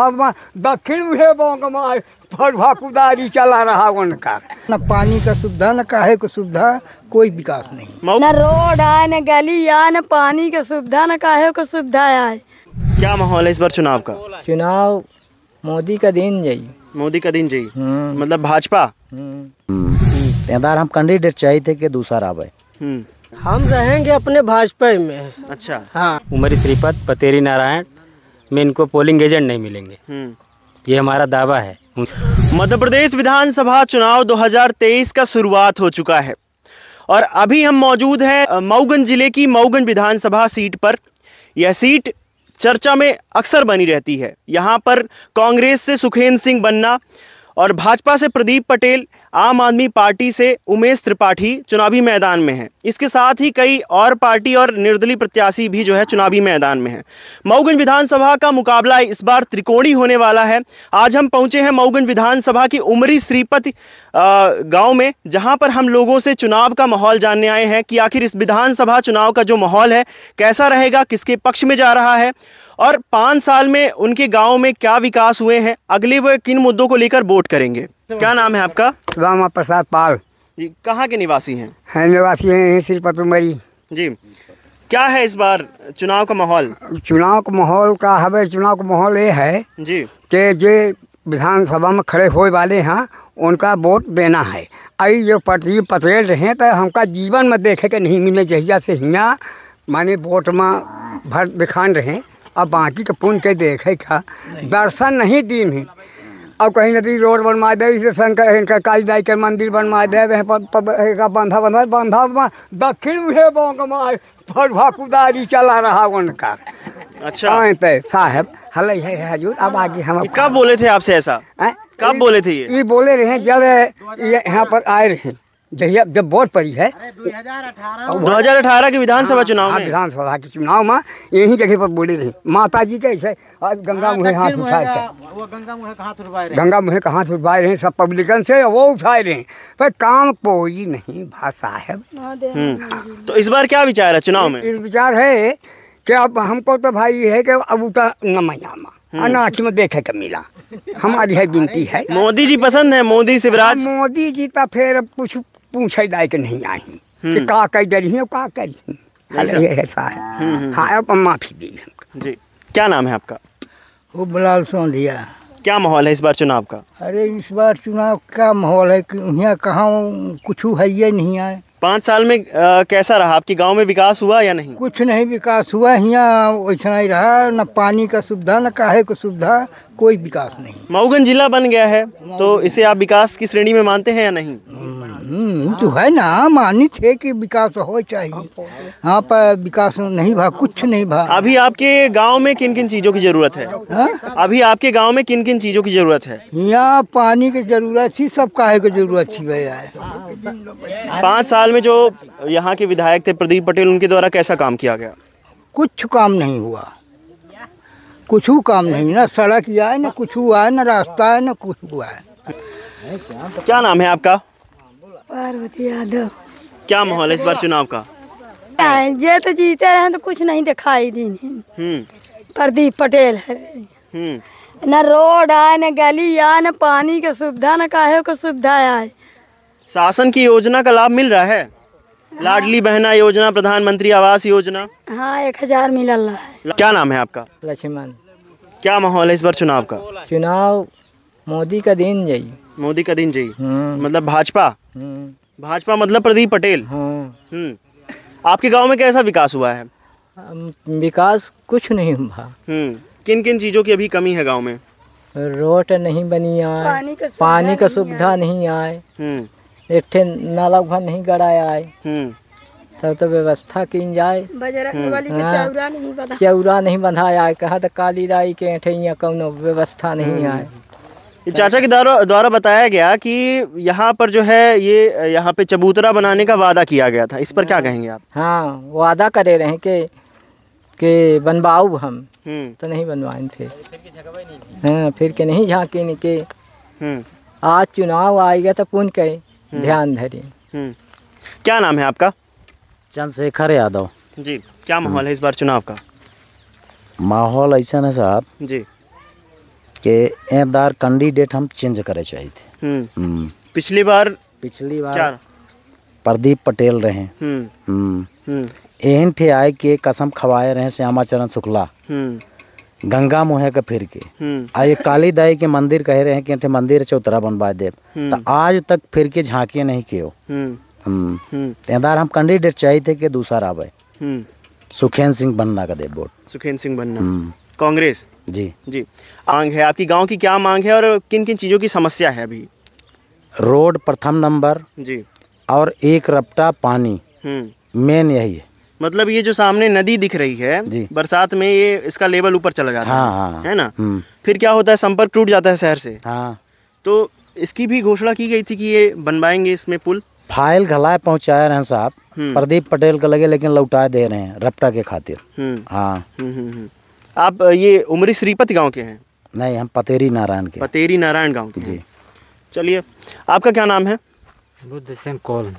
अब दक्षिण विभाग में फटभाकुदारी चला रहा उनका न पानी का सुविधा न काहे को सुविधा कोई विकास नहीं न रोड आए न गली आए न पानी का सुविधा न काहे को सुविधा आए क्या माहौल है इस बार चुनाव का चुनाव मोदी का दिन जाइए मोदी का दिन जाइए हम्म। मतलब भाजपा यार हम्म। हम कैंडिडेट चाहिए थे कि दूसरा आवे हम्म। हम रहेंगे अपने भाजपा में अच्छा हाँ उमरी श्रीपद पतेरी नारायण में इनको पोलिंग एजेंट नहीं मिलेंगे हम्म। ये हमारा दावा है मध्य प्रदेश विधानसभा चुनाव 2023 का शुरुआत हो चुका है और अभी हम मौजूद हैं मऊगंज जिले की मऊगंज विधानसभा सीट पर यह सीट चर्चा में अक्सर बनी रहती है यहाँ पर कांग्रेस से सुखेंद्र सिंह बन्ना और भाजपा से प्रदीप पटेल आम आदमी पार्टी से उमेश त्रिपाठी चुनावी मैदान में हैं इसके साथ ही कई और पार्टी और निर्दलीय प्रत्याशी भी जो है चुनावी मैदान में हैं मऊगंज विधानसभा का मुकाबला इस बार त्रिकोणी होने वाला है आज हम पहुंचे हैं मऊगंज विधानसभा की उमरी श्रीपति गांव में जहां पर हम लोगों से चुनाव का माहौल जानने आए हैं कि आखिर इस विधानसभा चुनाव का जो माहौल है कैसा रहेगा किसके पक्ष में जा रहा है और पाँच साल में उनके गाँव में क्या विकास हुए हैं अगले वो किन मुद्दों को लेकर वोट करेंगे क्या नाम है आपका रामा प्रसाद पाल जी कहाँ के निवासी हैं है निवासी हैं श्रीपतुमरी जी क्या है इस बार चुनाव का माहौल चुनाव का माहौल का हमें हाँ चुनाव का माहौल ये है जी के जो विधानसभा में खड़े होए वाले हैं उनका वोट देना है आई जो पटरी पटेल रहे तो हमका जीवन में देखे के नहीं मिले जहिया से हिया माने वोट में भर दिखान रहे अब बाकी के पुन के देखे का दर्शन नहीं दिन ही अब कहीं नदी रोड बनवा दे शंकर हिंकर काली दाई के मंदिर बनवा दे का बंधा बंधा बंधा दक्षिण बॉँग बोंग फरवा कुदारी चला रहा उनका अच्छा पे हाँ, तो साहब हल है हजूर अब आगे हम कब बोले थे आपसे ऐसा कब बोले थे ये बोले रहे जब यहाँ पर आए रहे जब वोट पड़ी है दो हजार अठारह के विधानसभा हाँ, चुनाव हाँ, में विधानसभा के चुनाव में यही जगह पर बोले रही माता जी कैसे और गंगा हाँ, मुहे हाथ उठाए थे गंगा मुहे कहाँ से उठवाए रहे सब पब्लिकन से वो उठाए रहे पर काम कोई नहीं भाषा है हम्म। तो इस बार क्या विचार है चुनाव में इस विचार है कि अब हमको तो भाई है कि अब उठा नमयामा हम्म। अनाथ में देखे का तो मिला हमारी है गिनती है मोदी जी पसंद है मोदी शिवराज मोदी जी का फिर कुछ पूछे दाय के नहीं आई हम्म। कि का कह दे रही का कर रही ऐसा है हम्म, हम्म, हाँ अब माफी दी जी क्या नाम है आपका वो बलाल सोंधिया क्या माहौल है इस बार चुनाव का अरे इस बार चुनाव क्या माहौल है कि यहाँ कहाँ कुछ है ये नहीं आए पाँच साल में आ, कैसा रहा आपके गांव में विकास हुआ या नहीं कुछ नहीं विकास हुआ यहाँ वैसा ही रहा न पानी का सुविधा न काहे का सुविधा कोई विकास नहीं मऊगंज जिला बन गया है तो इसे आप विकास की श्रेणी में मानते हैं या नहीं हम्म, तो है ना मानित है कि विकास हो चाहिए यहाँ पर विकास नहीं भा कुछ नहीं भा अभी आपके गांव में किन किन चीज़ों की जरूरत है आ? हाँ? अभी आपके गांव में किन किन चीज़ों की जरूरत है यहाँ पानी की जरूरत थी सब काहे की जरूरत थी भैया पाँच साल में जो यहाँ के विधायक थे प्रदीप पटेल उनके द्वारा कैसा काम किया गया कुछ काम नहीं हुआ कुछ काम नहीं ना सड़क जाए ना कुछ आए ना रास्ता है ना कुछ है क्या नाम है आपका पार्वती यादव क्या माहौल है इस बार चुनाव का जे तो जीते रहे तो कुछ नहीं दिखाई दी हम्म। प्रदीप पटेल है हम्म। न रोड आए न गली आए न पानी का सुविधा न काहे का सुविधा आए शासन की योजना का लाभ मिल रहा है लाडली बहना योजना प्रधानमंत्री आवास योजना हाँ एक हजार मिला है क्या नाम है आपका लक्ष्मण क्या माहौल है इस बार चुनाव का चुनाव मोदी का दिन जाइए मोदी का दिन जाइए हम्म। मतलब भाजपा हम्म। भाजपा मतलब प्रदीप पटेल हाँ। हम्म। आपके गांव में कैसा विकास हुआ है विकास कुछ नहीं हुआ किन किन चीज़ों की अभी कमी है गांव में रोड नहीं बनी आए पानी का सुविधा नहीं आए एक नाला उघा नहीं गड़ाया है हम्म। तब तो व्यवस्था की जाए हम्म। हाँ। चौरा नहीं बंधाया है कहा तो काली राई के ऐठे कौनो व्यवस्था नहीं हम्म। आए चाचा के द्वारा द्वारा बताया गया कि यहाँ पर जो है ये यहाँ पे चबूतरा बनाने का वादा किया गया था इस पर क्या हाँ। कहेंगे आप हाँ वादा करे रहे के के बनवाऊ हम तो नहीं बनवाए फिर हाँ फिर के नहीं झाँकी के आज चुनाव आएगा तो पुन के हम्म। ध्यान धरी हम्म। क्या नाम है आपका चंद्रशेखर यादव जी क्या माहौल है इस बार चुनाव का माहौल ऐसा है साहब जी के एदार कैंडिडेट हम चेंज करे चाहिए थे हम्म। पिछली बार पिछली बार क्या? प्रदीप पटेल रहे एहन ठे आए के कसम खवाए रहे श्यामा चरण शुक्ला गंगा मुहे के फिर के हम्म। आ ये काली दाई के मंदिर कह रहे हैं कि थे मंदिर चौतरा बनवा देव हम्म। तो आज तक फिर के झांकी नहीं के तेदार हम्म। हम कैंडिडेट चाहिए थे कि दूसरा आवे सुखेन सिंह बनना का दे वोट सुखेन सिंह बनना कांग्रेस जी जी मांग है आपकी गांव की क्या मांग है और किन किन चीज़ों की समस्या है अभी रोड प्रथम नंबर जी और एक रपटा पानी मेन यही है मतलब ये जो सामने नदी दिख रही है बरसात में ये इसका लेवल ऊपर चला जाता हाँ, हाँ, हाँ, है ना हम्म। फिर क्या होता है संपर्क टूट जाता है शहर से हाँ तो इसकी भी घोषणा की गई थी कि ये बनवाएंगे इसमें पुल फाइल घलाए पहुंचाए रहे हैं साहब हम्म। प्रदीप पटेल का लगे लेकिन लौटाए दे रहे हैं रपटा के खातिर हम्म। हाँ आप ये उमरी श्रीपति गांव के हैं नहीं हम पतेरी नारायण के पतेरी नारायण गांव के जी चलिए आपका क्या नाम है बुद्ध सिंह कौल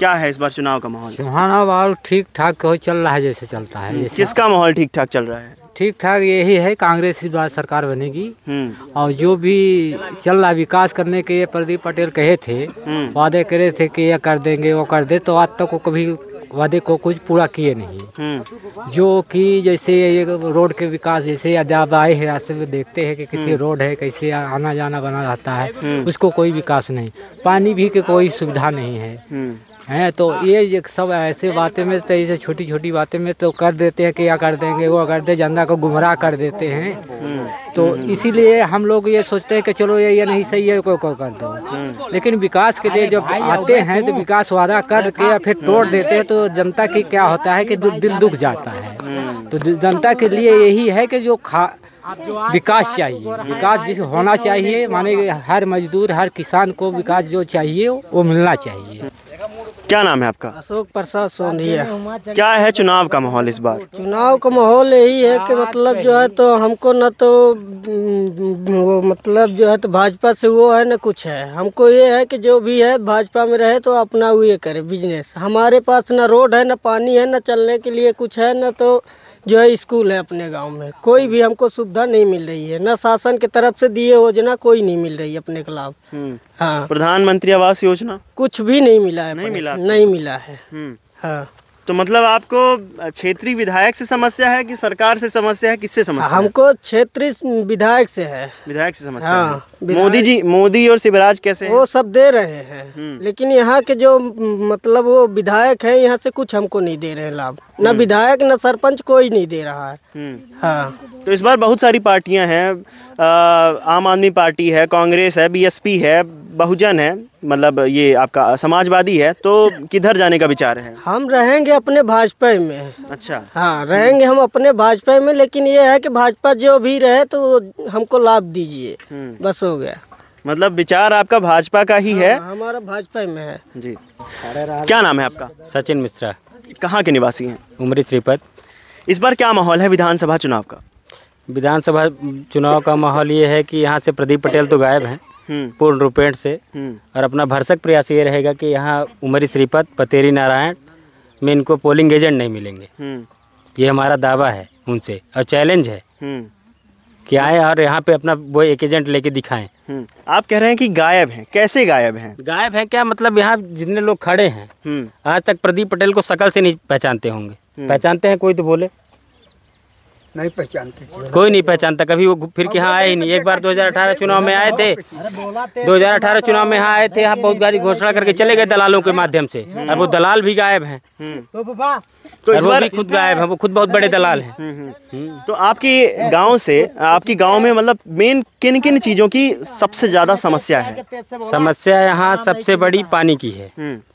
क्या है इस बार चुनाव का माहौल चुनाव और ठीक ठाक चल रहा है जैसे चलता है हम्म, किसका माहौल ठीक ठाक चल रहा है ठीक ठाक यही है कांग्रेस इस बार सरकार बनेगी हम्म। और जो भी चल रहा विकास करने के लिए प्रदीप पटेल कहे थे हम्म। वादे करे थे कि ये कर देंगे वो कर दे तो आज तक वो कभी वादे को कुछ पूरा किए नहीं हम्म। जो कि जैसे रोड के विकास जैसे जब आए हैं रास्ते में देखते हैं कि किसी हम्म। रोड है कैसे आना जाना बना रहता है हम्म। उसको कोई विकास नहीं पानी भी की कोई सुविधा नहीं है हैं तो ये सब ऐसे बातें में तो ऐसे छोटी छोटी बातें में तो कर देते हैं कि क्या कर देंगे वो कर दे जनता को गुमराह कर देते हैं तो इसीलिए हम लोग ये सोचते हैं कि चलो ये ये नहीं सही है को, को कर दो लेकिन विकास के लिए जब आते हैं तो विकास वादा करके या फिर तोड़ देते हैं तो जनता की क्या होता है कि दिल दुख जाता है तो जनता के लिए यही है कि जो खा विकास चाहिए विकास जिस होना चाहिए माने हर मजदूर हर किसान को विकास जो चाहिए वो मिलना चाहिए क्या नाम है आपका अशोक प्रसाद सोंधिया क्या है चुनाव का माहौल इस बार चुनाव का माहौल यही है कि मतलब जो है तो हमको न तो मतलब जो है तो भाजपा से वो है न कुछ है हमको ये है कि जो भी है भाजपा में रहे तो अपना ये करे बिजनेस हमारे पास न रोड है न पानी है न चलने के लिए कुछ है न तो जो है स्कूल है अपने गांव में कोई भी हमको सुविधा नहीं मिल रही है न शासन के तरफ से दिए योजना कोई नहीं मिल रही है अपने के लाभ हम्म। हाँ प्रधानमंत्री आवास योजना कुछ भी नहीं मिला है नहीं मिला नहीं मिला है हम्म। हाँ तो मतलब आपको क्षेत्रीय विधायक से समस्या है कि सरकार से समस्या है किससे समस्या हमको क्षेत्रीय विधायक से है विधायक से समस्या हाँ, है मोदी जी मोदी और शिवराज कैसे वो सब दे रहे हैं हम्म। लेकिन यहाँ के जो मतलब वो विधायक है यहाँ से कुछ हमको नहीं दे रहे लाभ न हम्म। विधायक न सरपंच कोई नहीं दे रहा है हम्म। हाँ तो इस बार बहुत सारी पार्टियां हैं आम आदमी पार्टी है कांग्रेस है बीएसपी है बहुजन है मतलब ये आपका समाजवादी है तो किधर जाने का विचार है हम रहेंगे अपने भाजपा में अच्छा हाँ रहेंगे हम अपने भाजपा में लेकिन ये है कि भाजपा जो भी रहे तो हमको लाभ दीजिए हम्म। बस हो गया मतलब विचार आपका भाजपा का ही है हाँ, हमारा भाजपा में है जी क्या नाम है आपका सचिन मिश्रा कहाँ के निवासी हैं उमरी श्रीपद इस बार क्या माहौल है विधानसभा चुनाव का विधानसभा चुनाव का माहौल ये है कि यहाँ से प्रदीप पटेल तो गायब हैं हम्म। पूर्ण रूपेण से हम्म। और अपना भरसक प्रयास ये रहेगा कि यहाँ उमरी श्रीपद पतेरी नारायण में इनको पोलिंग एजेंट नहीं मिलेंगे हम्म। ये हमारा दावा है उनसे और चैलेंज है कि आए और यहाँ पे अपना वो एक एजेंट लेके दिखाएं आप कह रहे हैं कि गायब हैं कैसे गायब हैं गायब हैं क्या मतलब यहाँ जितने लोग खड़े हैं आज तक प्रदीप पटेल को सकल से नहीं पहचानते होंगे पहचानते हैं कोई तो बोले नहीं पहचानते कोई नहीं पहचानता कभी वो फिर के यहाँ आए ही नहीं एक बार 2018 चुनाव में आए थे 2018 चुनाव में यहाँ आए थे यहाँ बहुत गाड़ी घोषणा करके चले गए दलालों के माध्यम से और वो दलाल भी गायब हैं हम्म। तो, तो इस बार खुद गायब है वो खुद बहुत बड़े दलाल हैं हम्म, हम्म। तो आपकी गांव से आपकी गांव में मतलब मेन किन किन चीज़ों की सबसे ज़्यादा समस्या है समस्या यहाँ सबसे बड़ी पानी की है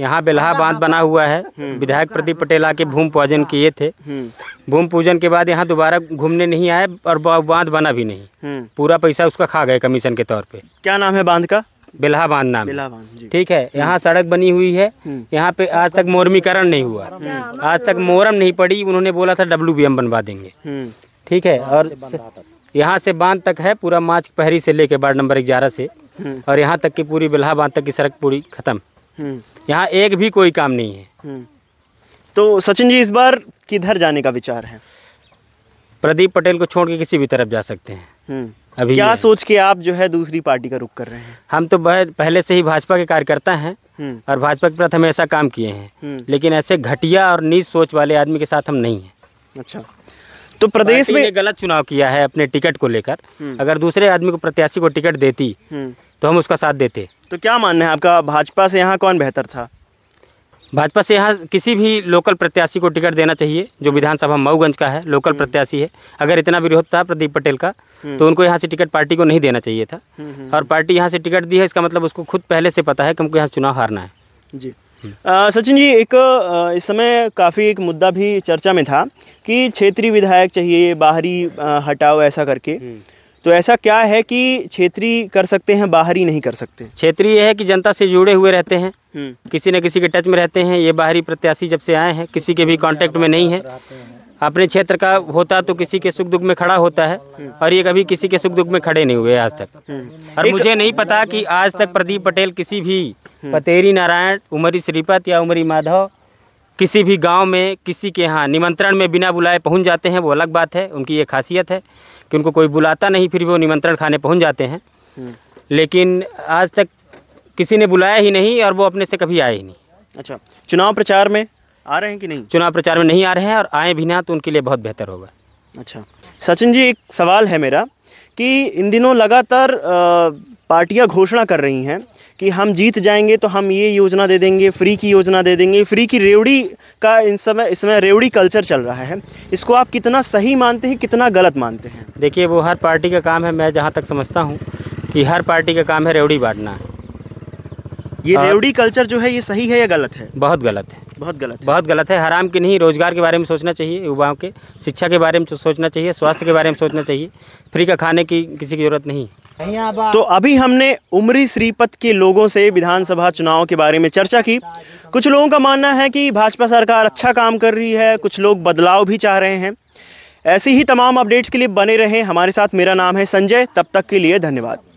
यहाँ बेलहा बांध बना हुआ है विधायक प्रदीप पटेला के भूमि पूजन किए थे भूमि पूजन के बाद यहाँ दोबारा घूमने नहीं आया और बांध बना भी नहीं हम्म। पूरा पैसा उसका खा गए कमीशन के तौर पे क्या नाम है बांध का बेलहा बांध नाम बेल्हा बांध ठीक है यहाँ हम्म। सड़क बनी हुई है हम्म। यहाँ पे आज तक मोरमीकरण नहीं हुआ आज तक मोरम नहीं पड़ी उन्होंने बोला था डब्ल्यू बी एम बनवा देंगे ठीक है और यहाँ से बांध तक है पूरा मार्च पहरी से लेके वार्ड नंबर ग्यारह से और यहाँ तक की पूरी बेलहा बांध तक की सड़क पूरी खत्म यहाँ एक भी कोई काम नहीं है तो सचिन जी इस बार किधर जाने का विचार है प्रदीप पटेल को छोड़ के किसी भी तरफ जा सकते हैं हम्म। अभी क्या सोच के आप जो है दूसरी पार्टी का रुख कर रहे हैं हम तो पहले से ही भाजपा के कार्यकर्ता हैं हम्म। और भाजपा के प्रति ऐसा काम किए हैं हम्म। लेकिन ऐसे घटिया और नीच सोच वाले आदमी के साथ हम नहीं हैं अच्छा तो प्रदेश में गलत चुनाव किया है अपने टिकट को लेकर अगर दूसरे आदमी को प्रत्याशी को टिकट देती तो हम उसका साथ देते तो क्या मानना है आपका भाजपा से यहाँ कौन बेहतर था भाजपा से यहाँ किसी भी लोकल प्रत्याशी को टिकट देना चाहिए जो विधानसभा मऊगंज का है लोकल हम्म। प्रत्याशी है अगर इतना विरोध था प्रदीप पटेल का हम्म। तो उनको यहाँ से टिकट पार्टी को नहीं देना चाहिए था हम्म, और पार्टी यहाँ से टिकट दी है इसका मतलब उसको खुद पहले से पता है कि हमको यहाँ चुनाव हारना है जी सचिन जी एक इस समय काफ़ी एक मुद्दा भी चर्चा में था कि क्षेत्रीय विधायक चाहिए बाहरी हटाओ ऐसा करके तो ऐसा क्या है कि क्षेत्रीय कर सकते हैं बाहरी नहीं कर सकते क्षेत्रीय है कि जनता से जुड़े हुए रहते हैं किसी न किसी के टच में रहते हैं ये बाहरी प्रत्याशी जब से आए हैं किसी के भी कांटेक्ट में नहीं है अपने क्षेत्र का होता तो किसी के सुख दुख में खड़ा होता है और ये कभी किसी के सुख दुख में खड़े नहीं हुए आज तक और मुझे नहीं पता कि आज तक प्रदीप पटेल किसी भी पतेरी नारायण उमरी श्रीपत या उमरी माधव किसी भी गांव में किसी के यहाँ निमंत्रण में बिना बुलाए पहुँच जाते हैं वो अलग बात है उनकी ये खासियत है कि उनको कोई बुलाता नहीं फिर भी वो निमंत्रण खाने पहुँच जाते हैं हम्म। लेकिन आज तक किसी ने बुलाया ही नहीं और वो अपने से कभी आए ही नहीं अच्छा चुनाव प्रचार में आ रहे हैं कि नहीं चुनाव प्रचार में नहीं आ रहे हैं और आए भी ना तो उनके लिए बहुत बेहतर होगा अच्छा सचिन जी एक सवाल है मेरा कि इन दिनों लगातार पार्टियां घोषणा कर रही हैं कि हम जीत जाएंगे तो हम ये योजना दे देंगे फ्री की योजना दे देंगे फ्री की रेवड़ी का इन समय इस समय रेवड़ी कल्चर चल रहा है इसको आप कितना सही मानते हैं कितना गलत मानते हैं देखिए वो हर पार्टी का काम है मैं जहाँ तक समझता हूँ कि हर पार्टी का काम है रेवड़ी बांटना ये रेवड़ी कल्चर जो है ये सही है या गलत है बहुत गलत है बहुत गलत है। बहुत गलत है हराम की नहीं रोजगार के बारे में सोचना चाहिए युवाओं के शिक्षा के बारे में तो सोचना चाहिए स्वास्थ्य के बारे में सोचना चाहिए फ्री का खाने की किसी की ज़रूरत नहीं तो अभी हमने उमरी श्रीपत के लोगों से विधानसभा चुनाव के बारे में चर्चा की कुछ लोगों का मानना है कि भाजपा सरकार अच्छा काम कर रही है कुछ लोग बदलाव भी चाह रहे हैं ऐसी ही तमाम अपडेट्स के लिए बने रहें हमारे साथ मेरा नाम है संजय तब तक के लिए धन्यवाद